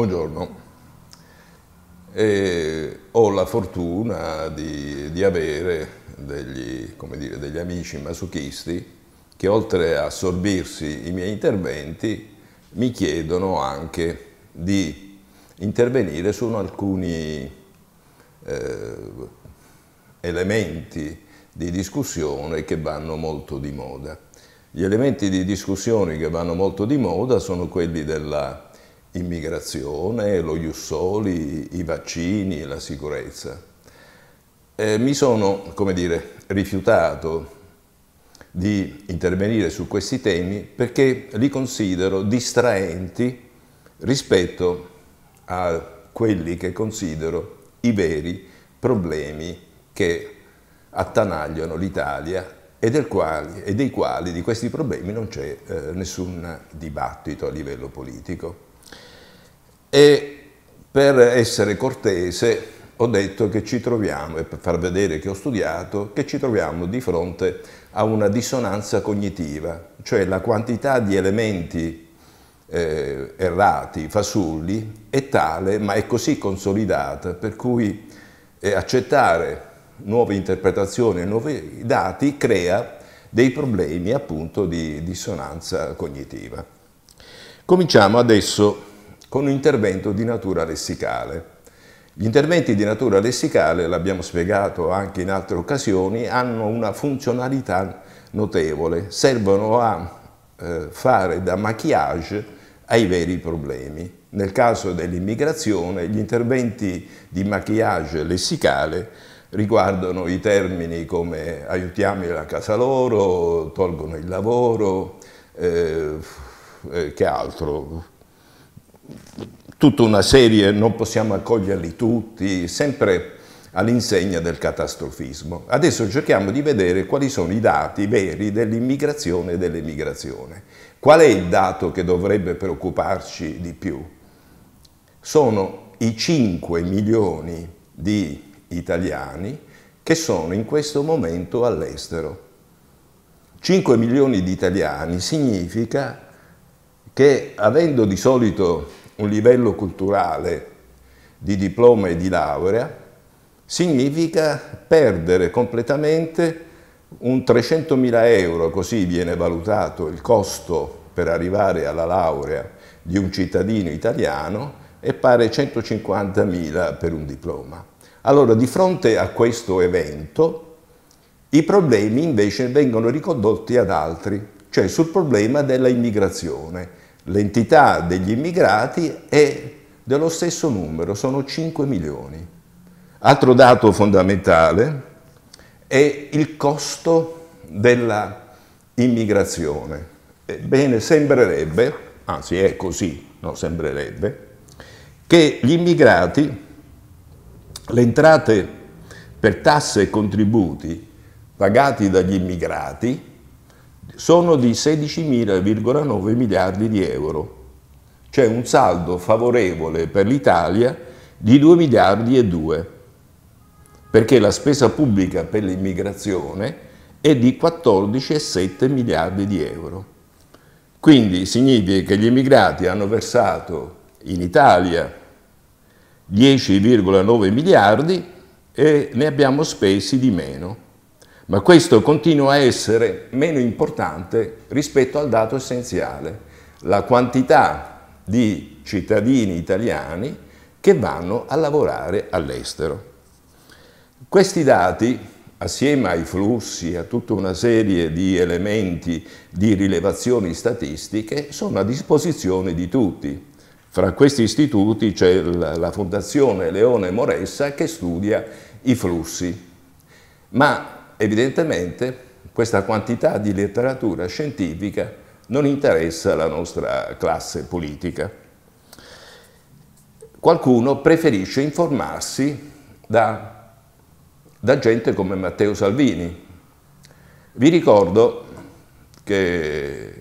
Buongiorno. E ho la fortuna di, di avere degli, dire, degli, amici masochisti che oltre a assorbirsi i miei interventi mi chiedono anche di intervenire su alcuni eh, elementi di discussione che vanno molto di moda. Gli elementi di discussione che vanno molto di moda sono quelli della immigrazione, lo Jussoli, i vaccini, la sicurezza. Eh, mi sono, come dire, rifiutato di intervenire su questi temi perché li considero distraenti rispetto a quelli che considero i veri problemi che attanagliano l'Italia e, e, dei quali, di questi problemi, non c'è eh, nessun dibattito a livello politico e per essere cortese ho detto che ci troviamo, e per far vedere che ho studiato, che ci troviamo di fronte a una dissonanza cognitiva, cioè la quantità di elementi eh, errati, fasulli, è tale ma è così consolidata per cui eh, accettare nuove interpretazioni, nuovi dati crea dei problemi appunto di dissonanza cognitiva. Cominciamo adesso con un intervento di natura lessicale. Gli interventi di natura lessicale, l'abbiamo spiegato anche in altre occasioni, hanno una funzionalità notevole, servono a eh, fare da maquillage ai veri problemi. Nel caso dell'immigrazione, gli interventi di maquillage lessicale riguardano i termini come aiutiamo la casa loro, tolgono il lavoro, eh, eh che altro? tutta una serie, non possiamo accoglierli tutti, sempre all'insegna del catastrofismo. Adesso cerchiamo di vedere quali sono i dati veri dell'immigrazione e dell'emigrazione. Qual è il dato che dovrebbe preoccuparci di più? Sono i 5 milioni di italiani che sono in questo momento all'estero. 5 milioni di italiani significa che avendo di solito un livello culturale di diploma e di laurea, significa perdere completamente un 300.000 euro, così viene valutato il costo per arrivare alla laurea di un cittadino italiano, e pare 150.000 per un diploma. Allora, di fronte a questo evento, i problemi invece vengono ricondotti ad altri, cioè sul problema della immigrazione. L'entità degli immigrati è dello stesso numero, sono 5 milioni. Altro dato fondamentale è il costo della immigrazione. Ebbene, sembrerebbe, anzi è così, no, sembrerebbe, che gli immigrati, le entrate per tasse e contributi pagati dagli immigrati sono di 16,9 miliardi di euro. cioè un saldo favorevole per l'Italia di 2 miliardi e 2, perché la spesa pubblica per l'immigrazione è di 14,7 miliardi di euro. Quindi significa che gli immigrati hanno versato in Italia 10,9 miliardi e ne abbiamo spesi di meno ma questo continua a essere meno importante rispetto al dato essenziale, la quantità di cittadini italiani che vanno a lavorare all'estero. Questi dati, assieme ai flussi, a tutta una serie di elementi di rilevazioni statistiche, sono a disposizione di tutti. Fra questi istituti c'è la Fondazione Leone Moressa che studia i flussi, ma evidentemente questa quantità di letteratura scientifica non interessa la nostra classe politica. Qualcuno preferisce informarsi da, da gente come Matteo Salvini. Vi ricordo che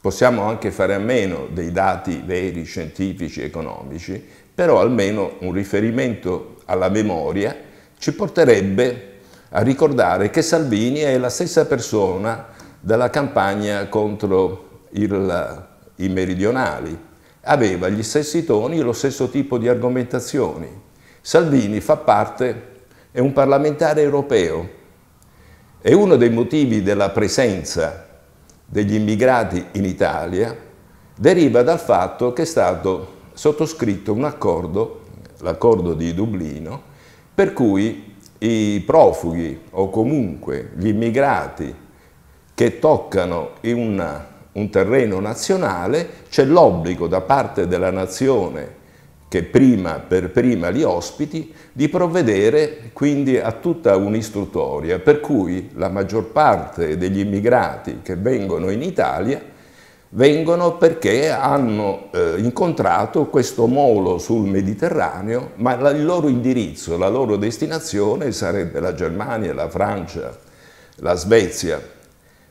possiamo anche fare a meno dei dati veri, scientifici, economici, però almeno un riferimento alla memoria ci porterebbe a a ricordare che Salvini è la stessa persona della campagna contro il, i meridionali. Aveva gli stessi toni e lo stesso tipo di argomentazioni. Salvini fa parte, è un parlamentare europeo e uno dei motivi della presenza degli immigrati in Italia deriva dal fatto che è stato sottoscritto un accordo, l'accordo di Dublino, per cui i profughi o comunque gli immigrati che toccano una, un terreno nazionale, c'è l'obbligo da parte della nazione che prima, per prima li ospiti, di provvedere quindi a tutta un'istruttoria, per cui la maggior parte degli immigrati che vengono in Italia vengono perché hanno eh, incontrato questo molo sul Mediterraneo, ma la, il loro indirizzo, la loro destinazione sarebbe la Germania, la Francia, la Svezia.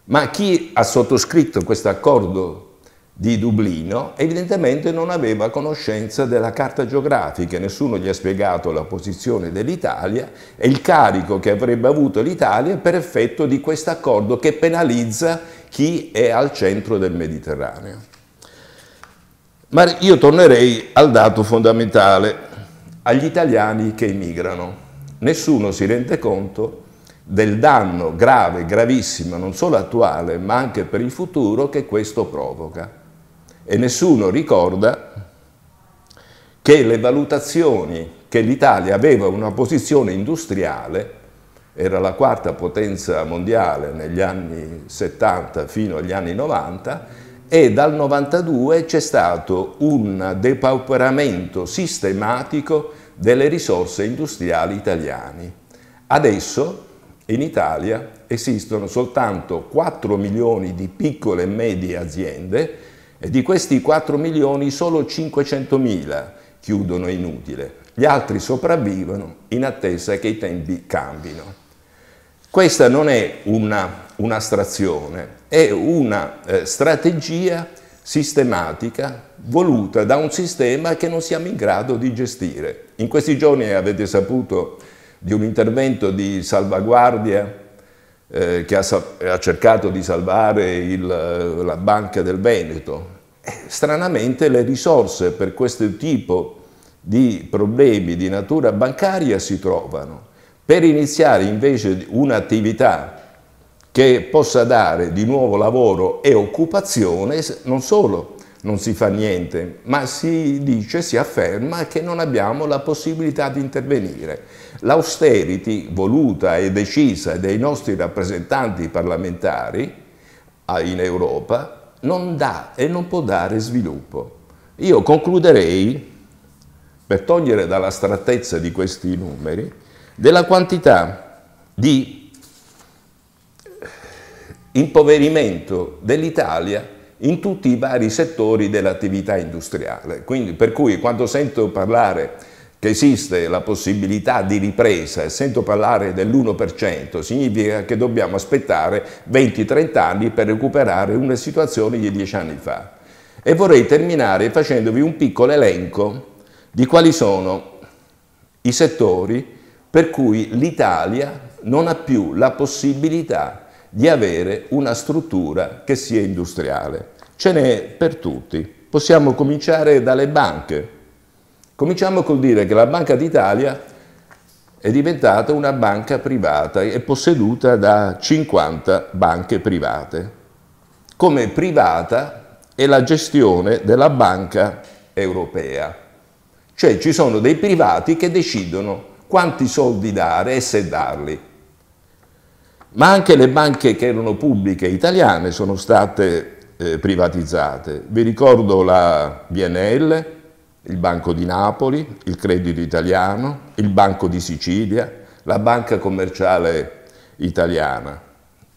Ma chi ha sottoscritto questo accordo di Dublino evidentemente non aveva conoscenza della carta geografica, nessuno gli ha spiegato la posizione dell'Italia e il carico che avrebbe avuto l'Italia per effetto di questo accordo che penalizza chi è al centro del Mediterraneo. Ma io tornerei al dato fondamentale, agli italiani che emigrano. Nessuno si rende conto del danno grave, gravissimo, non solo attuale, ma anche per il futuro che questo provoca. E nessuno ricorda che le valutazioni che l'Italia aveva una posizione industriale era la quarta potenza mondiale negli anni 70 fino agli anni 90 e dal 92 c'è stato un depauperamento sistematico delle risorse industriali italiane. Adesso in Italia esistono soltanto 4 milioni di piccole e medie aziende e di questi 4 milioni solo 500 mila chiudono inutile. Gli altri sopravvivono in attesa che i tempi cambino. Questa non è un'astrazione, è una eh, strategia sistematica voluta da un sistema che non siamo in grado di gestire. In questi giorni avete saputo di un intervento di salvaguardia eh, che ha, ha, cercato di salvare il, eh, la Banca del Veneto. Eh, stranamente le risorse per questo tipo di problemi di natura bancaria si trovano per iniziare invece un'attività che possa dare di nuovo lavoro e occupazione, non solo non si fa niente, ma si dice, si afferma che non abbiamo la possibilità di intervenire. L'austerity voluta e decisa dai nostri rappresentanti parlamentari in Europa non dà e non può dare sviluppo. Io concluderei, per togliere dalla strattezza di questi numeri, della quantità di impoverimento dell'Italia in tutti i vari settori dell'attività industriale. Quindi, per cui quando sento parlare che esiste la possibilità di ripresa e sento parlare dell'1%, significa che dobbiamo aspettare 20-30 anni per recuperare una situazione di 10 anni fa. E vorrei terminare facendovi un piccolo elenco di quali sono i settori per cui l'Italia non ha più la possibilità di avere una struttura che sia industriale. Ce n'è per tutti. Possiamo cominciare dalle banche. Cominciamo col dire che la Banca d'Italia è diventata una banca privata e posseduta da 50 banche private. Come privata è la gestione della banca europea. Cioè ci sono dei privati che decidono quanti soldi dare e se darli. Ma anche le banche che erano pubbliche italiane sono state eh, privatizzate. Vi ricordo la BNL, il Banco di Napoli, il Credito Italiano, il Banco di Sicilia, la Banca Commerciale Italiana.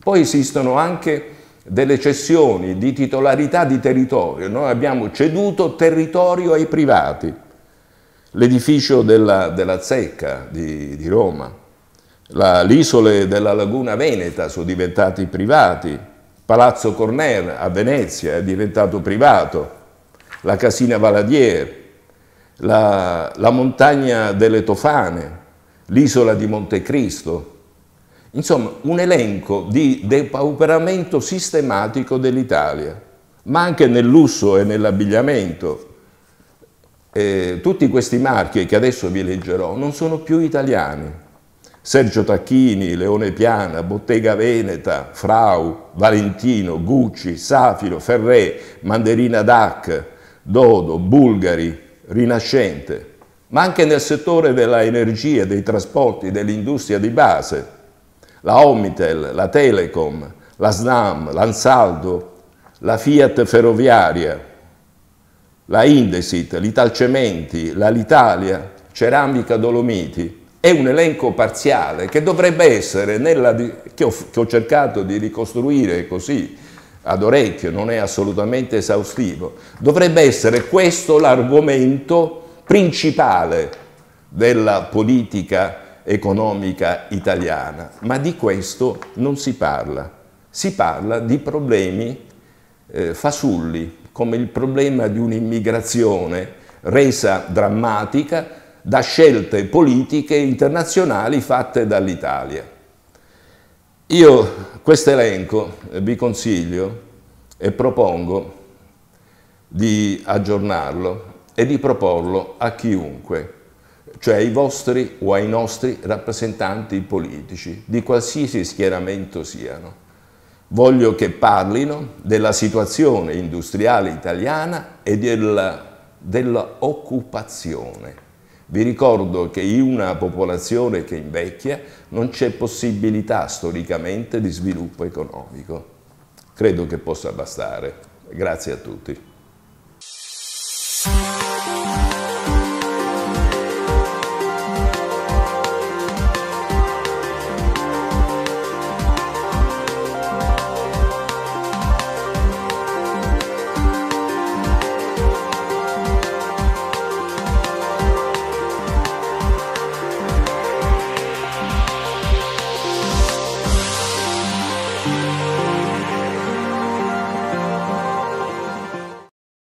Poi esistono anche delle cessioni di titolarità di territorio, noi abbiamo ceduto territorio ai privati l'edificio della, della, Zecca di, di Roma, la, l'isole della Laguna Veneta sono diventati privati, Palazzo Corner a Venezia è diventato privato, la Casina Valadier, la, la montagna delle Tofane, l'isola di Montecristo, Insomma, un elenco di depauperamento sistematico dell'Italia, ma anche nel lusso e nell'abbigliamento, eh, tutti questi marchi che adesso vi leggerò non sono più italiani. Sergio Tacchini, Leone Piana, Bottega Veneta, Frau, Valentino, Gucci, Safiro, Ferré, Manderina Dac, Dodo, Bulgari, Rinascente, ma anche nel settore della energia, dei trasporti, dell'industria di base, la Omitel, la Telecom, la SNAM, l'Ansaldo, la Fiat Ferroviaria, la Indesit, l'Italcementi, la Litalia, Ceramica Dolomiti, è un elenco parziale che dovrebbe essere, nella, che, ho, che ho cercato di ricostruire così ad orecchio, non è assolutamente esaustivo, dovrebbe essere questo l'argomento principale della politica economica italiana, ma di questo non si parla, si parla di problemi eh, fasulli, come il problema di un'immigrazione resa drammatica da scelte politiche internazionali fatte dall'Italia. Io questo elenco eh, vi consiglio e propongo di aggiornarlo e di proporlo a chiunque, cioè ai vostri o ai nostri rappresentanti politici, di qualsiasi schieramento siano. Voglio che parlino della situazione industriale italiana e del, dell'occupazione. Vi ricordo che in una popolazione che invecchia non c'è possibilità storicamente di sviluppo economico. Credo che possa bastare. Grazie a tutti.